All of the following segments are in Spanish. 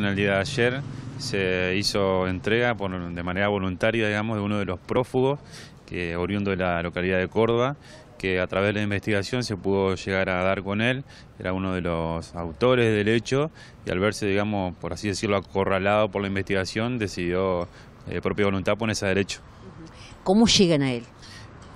En el día de ayer se hizo entrega de manera voluntaria, digamos, de uno de los prófugos, que, oriundo de la localidad de Córdoba, que a través de la investigación se pudo llegar a dar con él, era uno de los autores del hecho, y al verse, digamos, por así decirlo, acorralado por la investigación, decidió de eh, propia voluntad ponerse a derecho. ¿Cómo llegan a él?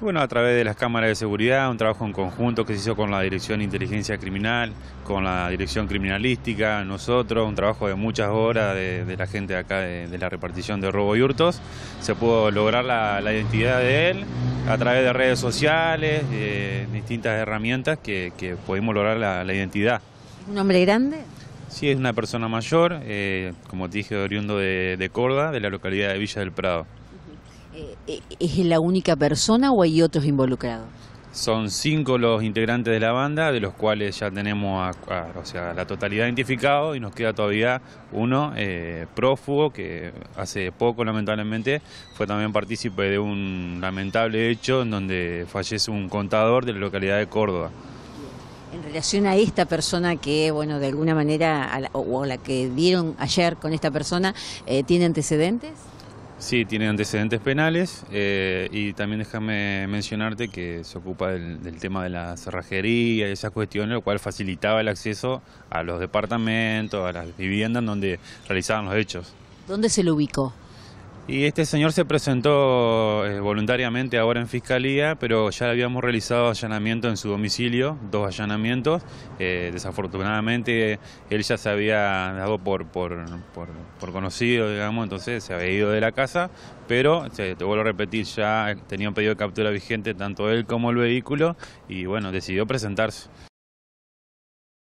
Bueno, a través de las cámaras de seguridad, un trabajo en conjunto que se hizo con la Dirección de Inteligencia Criminal, con la Dirección Criminalística, nosotros, un trabajo de muchas horas de, la gente de acá de, la repartición de robo y hurtos. Se pudo lograr la, identidad de él a través de redes sociales, eh, distintas herramientas que, pudimos lograr la, identidad. ¿Un hombre grande? Sí, es una persona mayor, eh, como te dije, oriundo de, de de la localidad de Villa del Prado. Eh, eh, ¿Es la única persona o hay otros involucrados? Son cinco los integrantes de la banda, de los cuales ya tenemos o sea, la totalidad identificado y nos queda todavía uno eh, prófugo que hace poco lamentablemente fue también partícipe de un lamentable hecho en donde fallece un contador de la localidad de Córdoba. En relación a esta persona que, bueno, de alguna manera, o, la que dieron ayer con esta persona, ¿tiene antecedentes? Sí, tiene antecedentes penales eh, y también déjame mencionarte que se ocupa del, tema de la cerrajería y esas cuestiones, lo cual facilitaba el acceso a los departamentos, a las viviendas donde realizaban los hechos. ¿Dónde se lo ubicó? Y este señor se presentó eh, voluntariamente ahora en fiscalía, pero ya habíamos realizado allanamiento en su domicilio, dos allanamientos. Eh, desafortunadamente él ya se había dado por, por, conocido, digamos, entonces se había ido de la casa, pero te, te vuelvo a repetir, ya tenía un pedido de captura vigente tanto él como el vehículo y bueno, decidió presentarse.